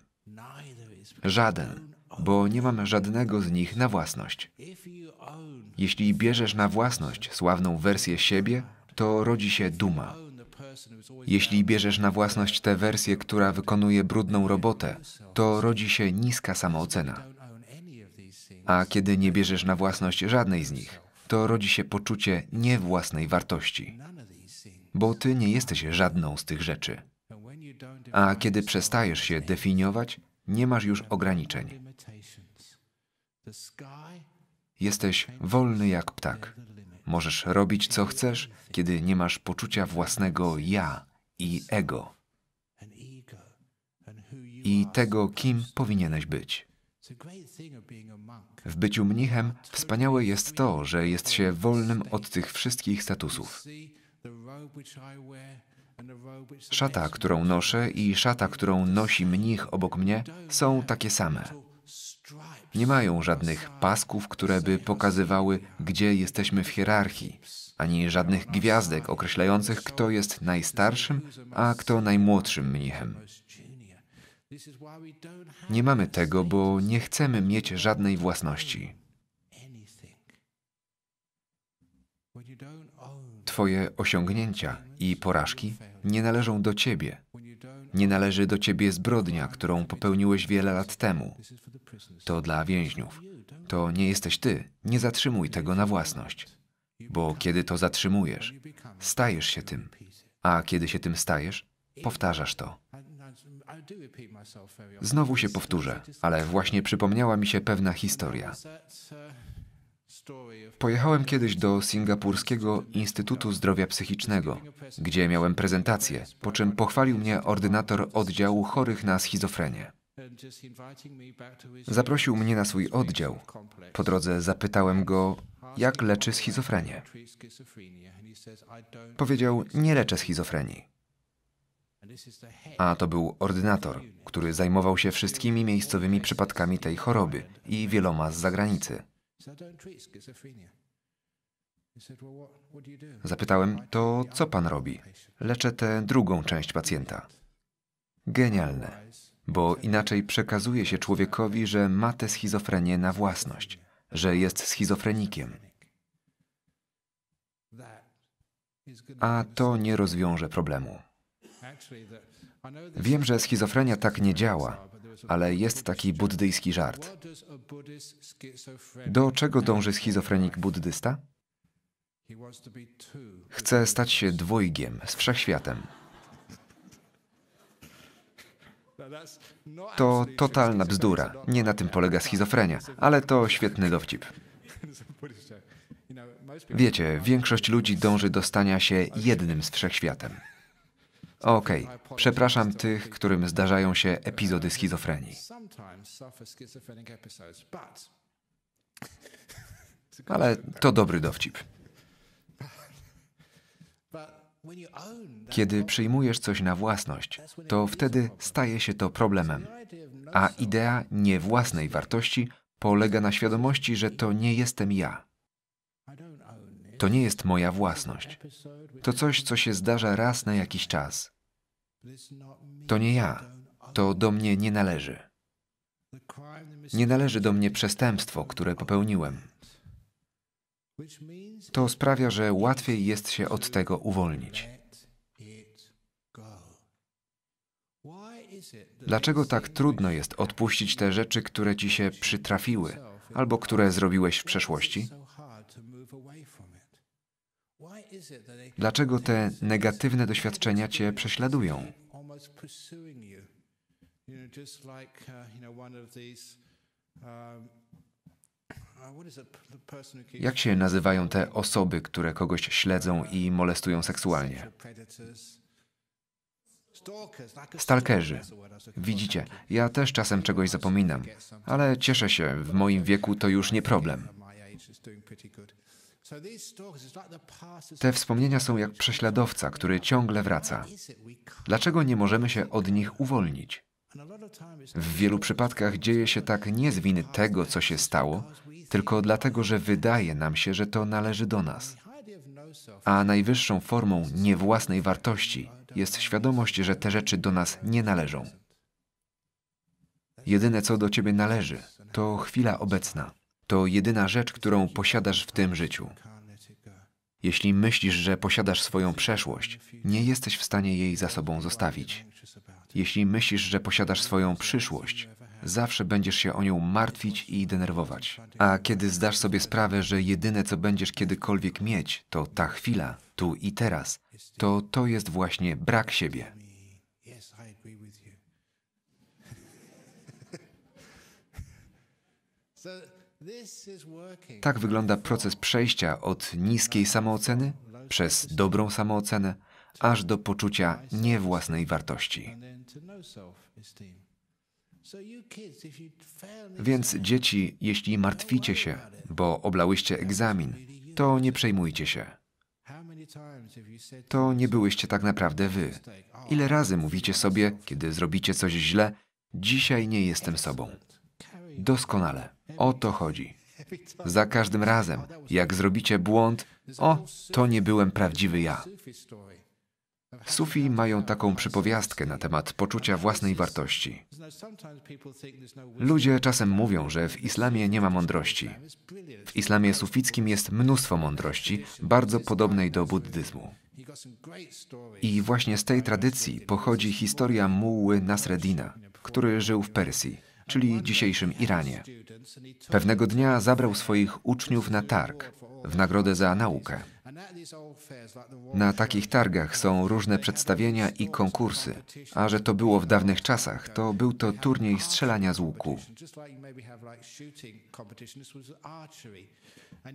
Żaden, bo nie mam żadnego z nich na własność. Jeśli bierzesz na własność sławną wersję siebie, to rodzi się duma. Jeśli bierzesz na własność tę wersję, która wykonuje brudną robotę, to rodzi się niska samoocena. A kiedy nie bierzesz na własność żadnej z nich, to rodzi się poczucie niewłasnej wartości, bo ty nie jesteś żadną z tych rzeczy. A kiedy przestajesz się definiować, nie masz już ograniczeń. Jesteś wolny jak ptak. Możesz robić co chcesz, kiedy nie masz poczucia własnego ja i ego i tego, kim powinieneś być. W byciu mnichem wspaniałe jest to, że jest się wolnym od tych wszystkich statusów. Szata, którą noszę i szata, którą nosi mnich obok mnie, są takie same. Nie mają żadnych pasków, które by pokazywały, gdzie jesteśmy w hierarchii, ani żadnych gwiazdek określających, kto jest najstarszym, a kto najmłodszym mnichem. Nie mamy tego, bo nie chcemy mieć żadnej własności. Twoje osiągnięcia i porażki nie należą do ciebie. Nie należy do ciebie zbrodnia, którą popełniłeś wiele lat temu. To dla więźniów. To nie jesteś ty. Nie zatrzymuj tego na własność. Bo kiedy to zatrzymujesz, stajesz się tym. A kiedy się tym stajesz, powtarzasz to. Znowu się powtórzę, ale właśnie przypomniała mi się pewna historia. Pojechałem kiedyś do Singapurskiego Instytutu Zdrowia Psychicznego, gdzie miałem prezentację, po czym pochwalił mnie ordynator oddziału chorych na schizofrenię. Zaprosił mnie na swój oddział. Po drodze zapytałem go, jak leczy schizofrenię. Powiedział, nie leczę schizofrenii. A to był ordynator, który zajmował się wszystkimi miejscowymi przypadkami tej choroby i wieloma z zagranicy. Zapytałem, to co pan robi? Leczę tę drugą część pacjenta. Genialne, bo inaczej przekazuje się człowiekowi, że ma tę schizofrenię na własność, że jest schizofrenikiem. A to nie rozwiąże problemu. Wiem, że schizofrenia tak nie działa, ale jest taki buddyjski żart. Do czego dąży schizofrenik buddysta? Chce stać się dwojgiem z wszechświatem. To totalna bzdura. Nie na tym polega schizofrenia, ale to świetny dowcip. Wiecie, większość ludzi dąży do stania się jednym z wszechświatem. Okej, okay. przepraszam tych, którym zdarzają się epizody schizofrenii. Ale to dobry dowcip. Kiedy przyjmujesz coś na własność, to wtedy staje się to problemem. A idea niewłasnej wartości polega na świadomości, że to nie jestem ja. To nie jest moja własność. To coś, co się zdarza raz na jakiś czas. To nie ja. To do mnie nie należy. Nie należy do mnie przestępstwo, które popełniłem. To sprawia, że łatwiej jest się od tego uwolnić. Dlaczego tak trudno jest odpuścić te rzeczy, które ci się przytrafiły albo które zrobiłeś w przeszłości? Dlaczego te negatywne doświadczenia Cię prześladują? Jak się nazywają te osoby, które kogoś śledzą i molestują seksualnie? Stalkerzy. Widzicie, ja też czasem czegoś zapominam, ale cieszę się, w moim wieku to już nie problem. Te wspomnienia są jak prześladowca, który ciągle wraca. Dlaczego nie możemy się od nich uwolnić? W wielu przypadkach dzieje się tak nie z winy tego, co się stało, tylko dlatego, że wydaje nam się, że to należy do nas. A najwyższą formą niewłasnej wartości jest świadomość, że te rzeczy do nas nie należą. Jedyne, co do ciebie należy, to chwila obecna to jedyna rzecz, którą posiadasz w tym życiu. Jeśli myślisz, że posiadasz swoją przeszłość, nie jesteś w stanie jej za sobą zostawić. Jeśli myślisz, że posiadasz swoją przyszłość, zawsze będziesz się o nią martwić i denerwować. A kiedy zdasz sobie sprawę, że jedyne co będziesz kiedykolwiek mieć, to ta chwila, tu i teraz, to to jest właśnie brak siebie. Tak wygląda proces przejścia od niskiej samooceny przez dobrą samoocenę aż do poczucia niewłasnej wartości. No Więc dzieci, jeśli martwicie się, bo oblałyście egzamin, to nie przejmujcie się. To nie byłyście tak naprawdę wy. Ile razy mówicie sobie, kiedy zrobicie coś źle, dzisiaj nie jestem sobą. Doskonale. O to chodzi. Za każdym razem, jak zrobicie błąd, o, to nie byłem prawdziwy ja. Sufi mają taką przypowiastkę na temat poczucia własnej wartości. Ludzie czasem mówią, że w islamie nie ma mądrości. W islamie sufickim jest mnóstwo mądrości, bardzo podobnej do buddyzmu. I właśnie z tej tradycji pochodzi historia Muły Nasreddina, który żył w Persji czyli dzisiejszym Iranie. Pewnego dnia zabrał swoich uczniów na targ w nagrodę za naukę. Na takich targach są różne przedstawienia i konkursy, a że to było w dawnych czasach, to był to turniej strzelania z łuku.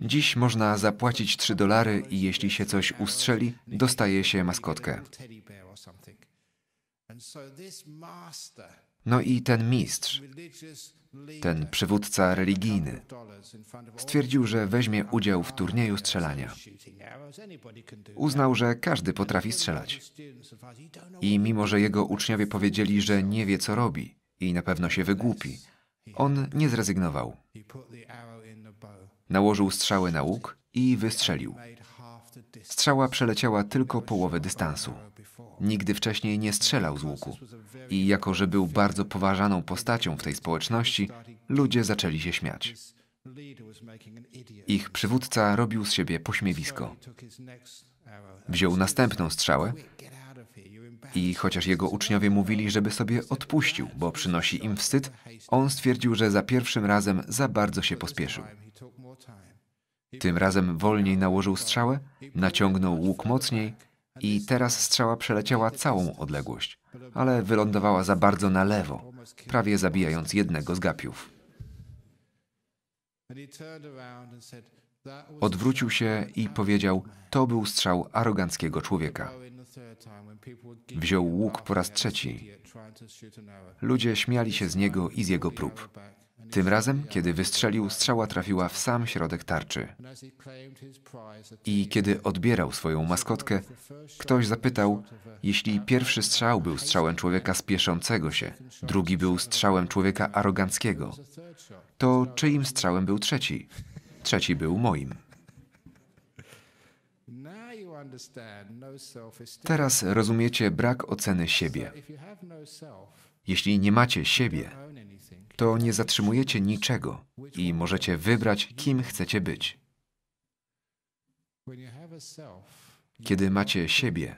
Dziś można zapłacić 3 dolary i jeśli się coś ustrzeli, dostaje się maskotkę. No i ten mistrz, ten przywódca religijny, stwierdził, że weźmie udział w turnieju strzelania. Uznał, że każdy potrafi strzelać. I mimo, że jego uczniowie powiedzieli, że nie wie, co robi i na pewno się wygłupi, on nie zrezygnował. Nałożył strzały na łuk i wystrzelił. Strzała przeleciała tylko połowę dystansu. Nigdy wcześniej nie strzelał z łuku. I jako, że był bardzo poważaną postacią w tej społeczności, ludzie zaczęli się śmiać. Ich przywódca robił z siebie pośmiewisko. Wziął następną strzałę i chociaż jego uczniowie mówili, żeby sobie odpuścił, bo przynosi im wstyd, on stwierdził, że za pierwszym razem za bardzo się pospieszył. Tym razem wolniej nałożył strzałę, naciągnął łuk mocniej i teraz strzała przeleciała całą odległość, ale wylądowała za bardzo na lewo, prawie zabijając jednego z gapiów. Odwrócił się i powiedział: To był strzał aroganckiego człowieka. Wziął łuk po raz trzeci. Ludzie śmiali się z niego i z jego prób. Tym razem, kiedy wystrzelił, strzała trafiła w sam środek tarczy. I kiedy odbierał swoją maskotkę, ktoś zapytał, jeśli pierwszy strzał był strzałem człowieka spieszącego się, drugi był strzałem człowieka aroganckiego, to czyim strzałem był trzeci? Trzeci był moim. Teraz rozumiecie brak oceny siebie. Jeśli nie macie siebie, to nie zatrzymujecie niczego i możecie wybrać, kim chcecie być. Kiedy macie siebie,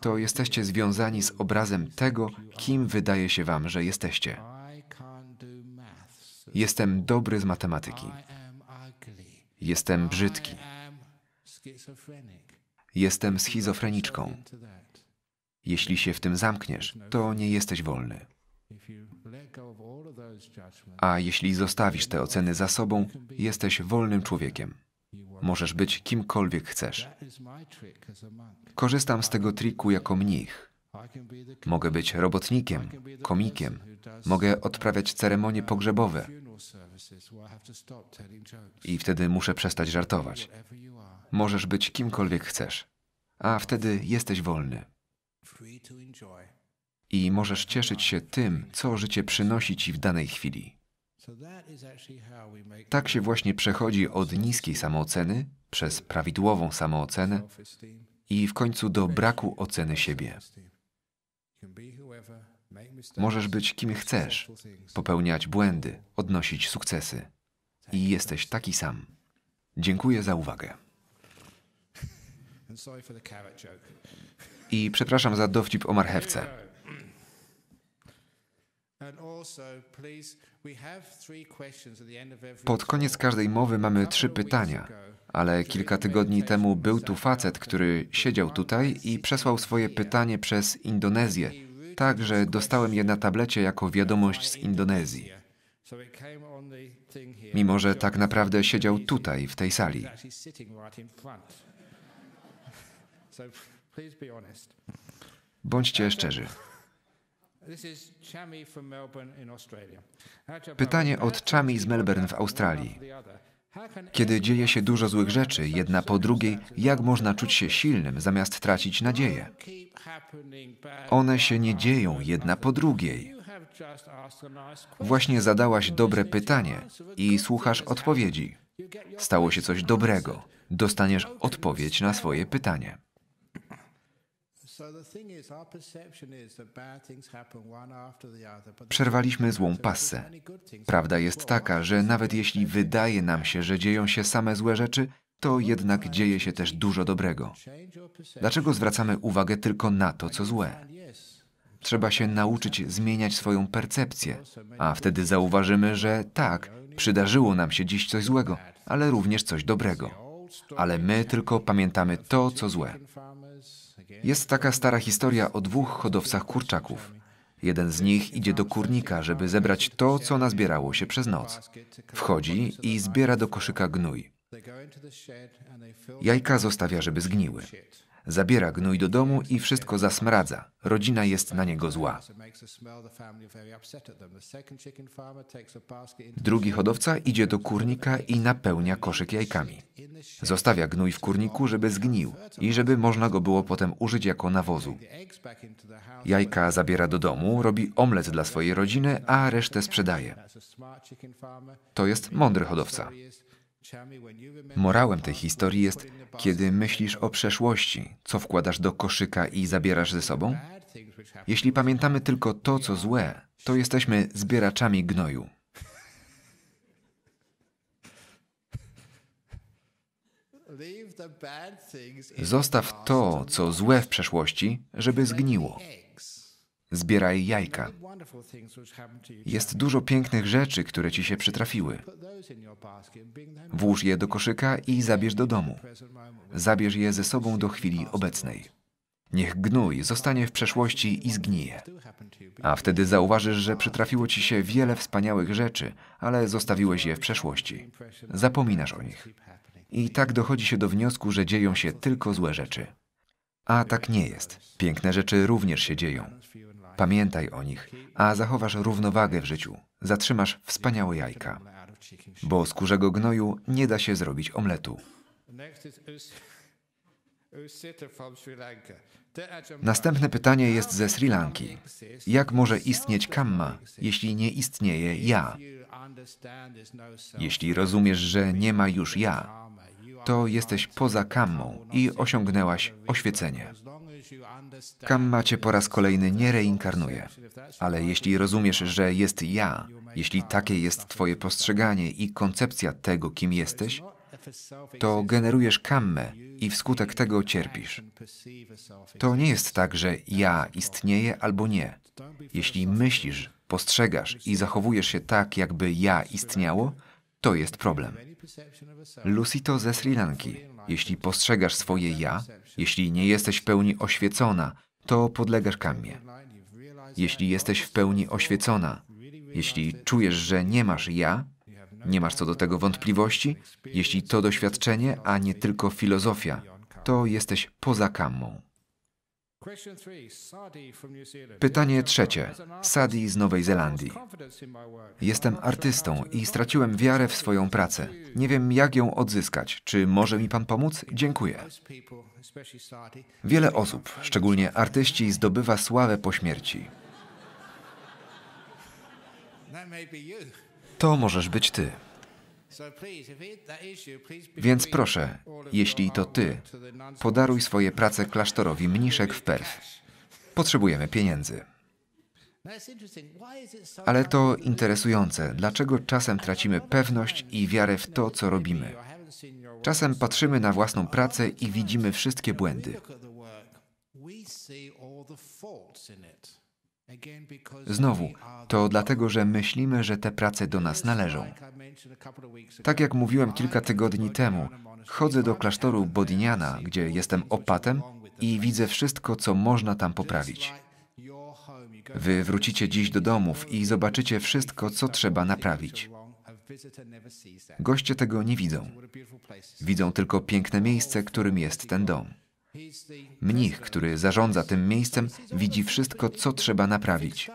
to jesteście związani z obrazem tego, kim wydaje się wam, że jesteście. Jestem dobry z matematyki. Jestem brzydki. Jestem schizofreniczką. Jeśli się w tym zamkniesz, to nie jesteś wolny. A jeśli zostawisz te oceny za sobą, jesteś wolnym człowiekiem. Możesz być kimkolwiek chcesz. Korzystam z tego triku jako mnich. Mogę być robotnikiem, komikiem, mogę odprawiać ceremonie pogrzebowe. I wtedy muszę przestać żartować. Możesz być kimkolwiek chcesz, a wtedy jesteś wolny i możesz cieszyć się tym, co życie przynosi ci w danej chwili. Tak się właśnie przechodzi od niskiej samooceny przez prawidłową samoocenę i w końcu do braku oceny siebie. Możesz być kim chcesz, popełniać błędy, odnosić sukcesy i jesteś taki sam. Dziękuję za uwagę. <laughs> I przepraszam za dowcip o marchewce. Pod koniec każdej mowy mamy trzy pytania, ale kilka tygodni temu był tu facet, który siedział tutaj i przesłał swoje pytanie przez Indonezję, tak że dostałem je na tablecie jako wiadomość z Indonezji. Mimo, że tak naprawdę siedział tutaj, w tej sali. <laughs> Bądźcie szczerzy. Pytanie od Chami z Melbourne w Australii. Kiedy dzieje się dużo złych rzeczy, jedna po drugiej, jak można czuć się silnym zamiast tracić nadzieję? One się nie dzieją jedna po drugiej. Właśnie zadałaś dobre pytanie i słuchasz odpowiedzi. Stało się coś dobrego, dostaniesz odpowiedź na swoje pytanie. Przerwaliśmy no złą pasę. Prawda jest taka, że nawet jeśli wydaje nam się, że dzieją się same złe rzeczy, to jednak dzieje się też dużo dobrego. Dlaczego zwracamy uwagę tylko na to, co złe? Trzeba się nauczyć zmieniać swoją percepcję, a wtedy zauważymy, że tak, przydarzyło nam się dziś coś złego, ale również coś dobrego. Ale my tylko pamiętamy to, co złe. Jest taka stara historia o dwóch hodowcach kurczaków. Jeden z nich idzie do kurnika, żeby zebrać to, co nazbierało się przez noc. Wchodzi i zbiera do koszyka gnój. Jajka zostawia, żeby zgniły. Zabiera gnój do domu i wszystko zasmradza. Rodzina jest na niego zła. Drugi hodowca idzie do kurnika i napełnia koszyk jajkami. Zostawia gnój w kurniku, żeby zgnił i żeby można go było potem użyć jako nawozu. Jajka zabiera do domu, robi omlet dla swojej rodziny, a resztę sprzedaje. To jest mądry hodowca. Morałem tej historii jest, kiedy myślisz o przeszłości, co wkładasz do koszyka i zabierasz ze sobą? Jeśli pamiętamy tylko to, co złe, to jesteśmy zbieraczami gnoju. Zostaw to, co złe w przeszłości, żeby zgniło zbieraj jajka. Jest dużo pięknych rzeczy, które ci się przytrafiły. Włóż je do koszyka i zabierz do domu. Zabierz je ze sobą do chwili obecnej. Niech gnój zostanie w przeszłości i zgnije. A wtedy zauważysz, że przytrafiło ci się wiele wspaniałych rzeczy, ale zostawiłeś je w przeszłości. Zapominasz o nich. I tak dochodzi się do wniosku, że dzieją się tylko złe rzeczy. A tak nie jest. Piękne rzeczy również się dzieją. Pamiętaj o nich, a zachowasz równowagę w życiu. Zatrzymasz wspaniałe jajka. Bo z kurzego gnoju nie da się zrobić omletu. Następne pytanie jest ze Sri Lanki. Jak może istnieć kamma, jeśli nie istnieje ja? Jeśli rozumiesz, że nie ma już ja, to jesteś poza kammą i osiągnęłaś oświecenie. Kamma cię po raz kolejny nie reinkarnuje. Ale jeśli rozumiesz, że jest ja, jeśli takie jest twoje postrzeganie i koncepcja tego, kim jesteś, to generujesz kammę i wskutek tego cierpisz. To nie jest tak, że ja istnieję albo nie. Jeśli myślisz, postrzegasz i zachowujesz się tak, jakby ja istniało, to jest problem. Lucito ze Sri Lanki, jeśli postrzegasz swoje ja, jeśli nie jesteś w pełni oświecona, to podlegasz kamie. Jeśli jesteś w pełni oświecona, jeśli czujesz, że nie masz ja, nie masz co do tego wątpliwości, jeśli to doświadczenie, a nie tylko filozofia, to jesteś poza kammą. Pytanie trzecie. Sadi z Nowej Zelandii. Jestem artystą i straciłem wiarę w swoją pracę. Nie wiem, jak ją odzyskać. Czy może mi Pan pomóc? Dziękuję. Wiele osób, szczególnie artyści, zdobywa sławę po śmierci. To możesz być Ty. Więc proszę, jeśli to ty, podaruj swoje prace klasztorowi mniszek w Perth. Potrzebujemy pieniędzy. Ale to interesujące, dlaczego czasem tracimy pewność i wiarę w to, co robimy. Czasem patrzymy na własną pracę i widzimy wszystkie błędy. Znowu, to dlatego, że myślimy, że te prace do nas należą. Tak jak mówiłem kilka tygodni temu, chodzę do klasztoru Bodiniana, gdzie jestem opatem i widzę wszystko, co można tam poprawić. Wy wrócicie dziś do domów i zobaczycie wszystko, co trzeba naprawić. Goście tego nie widzą. Widzą tylko piękne miejsce, którym jest ten dom. Mnich, który zarządza tym miejscem, widzi wszystko, co trzeba naprawić.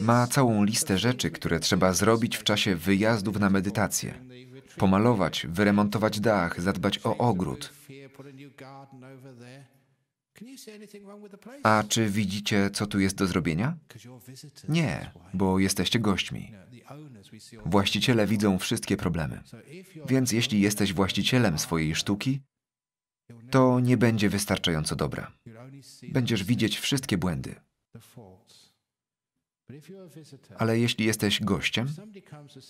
Ma całą listę rzeczy, które trzeba zrobić w czasie wyjazdów na medytację. Pomalować, wyremontować dach, zadbać o ogród. A czy widzicie, co tu jest do zrobienia? Nie, bo jesteście gośćmi. Właściciele widzą wszystkie problemy. Więc jeśli jesteś właścicielem swojej sztuki, to nie będzie wystarczająco dobra. Będziesz widzieć wszystkie błędy. Ale jeśli jesteś gościem,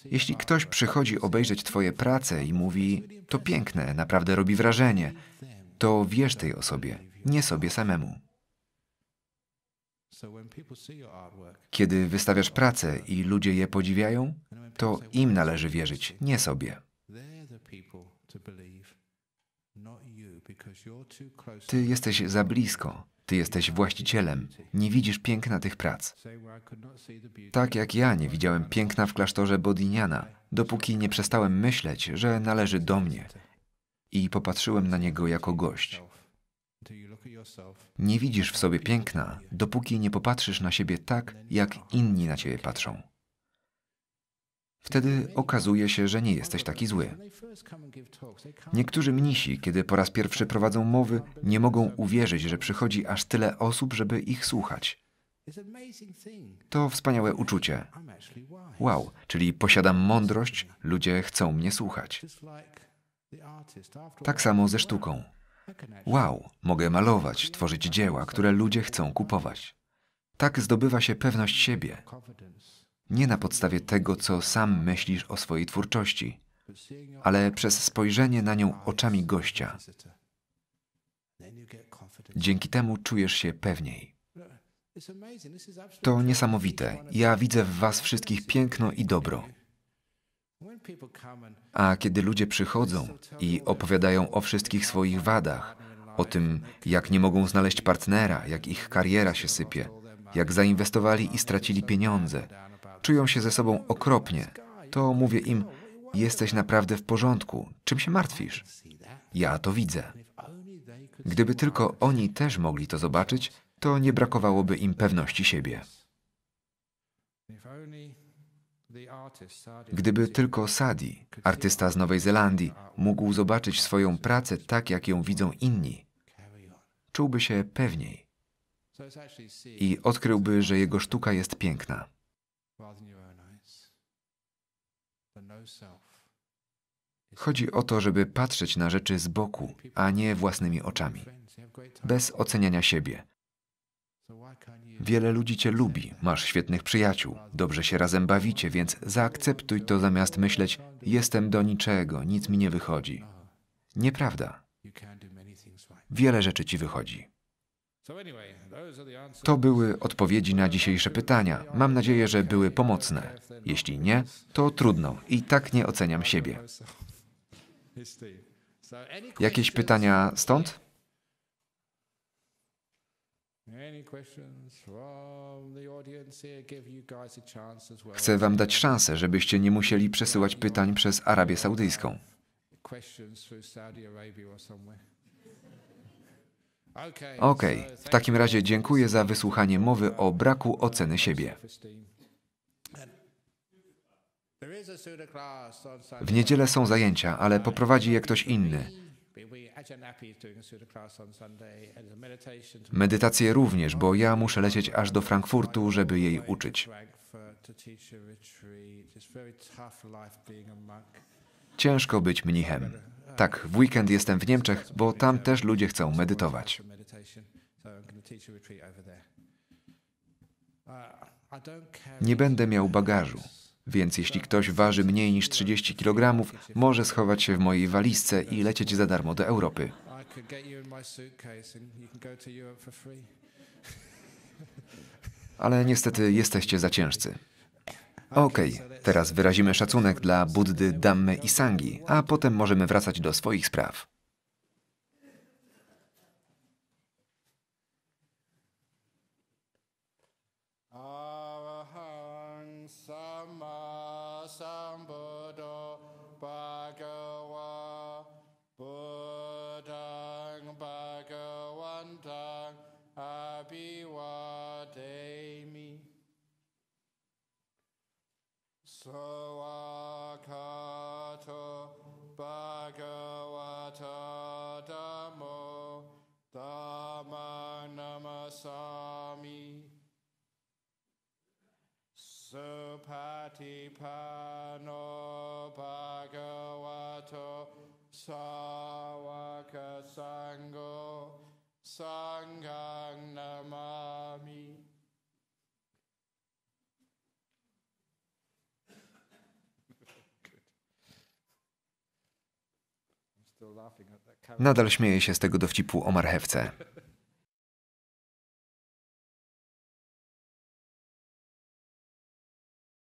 jeśli ktoś przychodzi obejrzeć Twoje prace i mówi, to piękne, naprawdę robi wrażenie, to wierz tej osobie, nie sobie samemu. Kiedy wystawiasz pracę i ludzie je podziwiają, to im należy wierzyć, nie sobie. Ty jesteś za blisko. Ty jesteś właścicielem. Nie widzisz piękna tych prac. Tak jak ja nie widziałem piękna w klasztorze Bodiniana, dopóki nie przestałem myśleć, że należy do mnie. I popatrzyłem na niego jako gość. Nie widzisz w sobie piękna, dopóki nie popatrzysz na siebie tak, jak inni na ciebie patrzą. Wtedy okazuje się, że nie jesteś taki zły. Niektórzy mnisi, kiedy po raz pierwszy prowadzą mowy, nie mogą uwierzyć, że przychodzi aż tyle osób, żeby ich słuchać. To wspaniałe uczucie. Wow, czyli posiadam mądrość, ludzie chcą mnie słuchać. Tak samo ze sztuką. Wow, mogę malować, tworzyć dzieła, które ludzie chcą kupować. Tak zdobywa się pewność siebie nie na podstawie tego, co sam myślisz o swojej twórczości, ale przez spojrzenie na nią oczami gościa. Dzięki temu czujesz się pewniej. To niesamowite. Ja widzę w Was wszystkich piękno i dobro. A kiedy ludzie przychodzą i opowiadają o wszystkich swoich wadach, o tym, jak nie mogą znaleźć partnera, jak ich kariera się sypie, jak zainwestowali i stracili pieniądze, czują się ze sobą okropnie, to mówię im, jesteś naprawdę w porządku, czym się martwisz? Ja to widzę. Gdyby tylko oni też mogli to zobaczyć, to nie brakowałoby im pewności siebie. Gdyby tylko Sadi, artysta z Nowej Zelandii, mógł zobaczyć swoją pracę tak, jak ją widzą inni, czułby się pewniej i odkryłby, że jego sztuka jest piękna. No Chodzi o to, żeby patrzeć na rzeczy z boku, a nie własnymi oczami, bez oceniania siebie. Wiele ludzi cię lubi, masz świetnych przyjaciół, dobrze się razem bawicie, więc zaakceptuj to zamiast myśleć: Jestem do niczego, nic mi nie wychodzi. No. Nieprawda. Wiele rzeczy ci wychodzi. To były odpowiedzi na dzisiejsze pytania. Mam nadzieję, że były pomocne. Jeśli nie, to trudno i tak nie oceniam siebie. Jakieś pytania stąd? Chcę Wam dać szansę, żebyście nie musieli przesyłać pytań przez Arabię Saudyjską. Okej, okay. w takim razie dziękuję za wysłuchanie mowy o braku oceny siebie. W niedzielę są zajęcia, ale poprowadzi je ktoś inny. Medytację również, bo ja muszę lecieć aż do Frankfurtu, żeby jej uczyć. Ciężko być mnichem. Tak, w weekend jestem w Niemczech, bo tam też ludzie chcą medytować. Nie będę miał bagażu, więc jeśli ktoś waży mniej niż 30 kg, może schować się w mojej walizce i lecieć za darmo do Europy. Ale niestety jesteście za ciężcy. Okej, okay, Teraz wyrazimy szacunek dla Buddy, Dammy i Sangi, a potem możemy wracać do swoich spraw. Pano Bhagavato Sawaka Sango Sangang Namami. Nadal śmieje się z tego dowcipu o marchewce.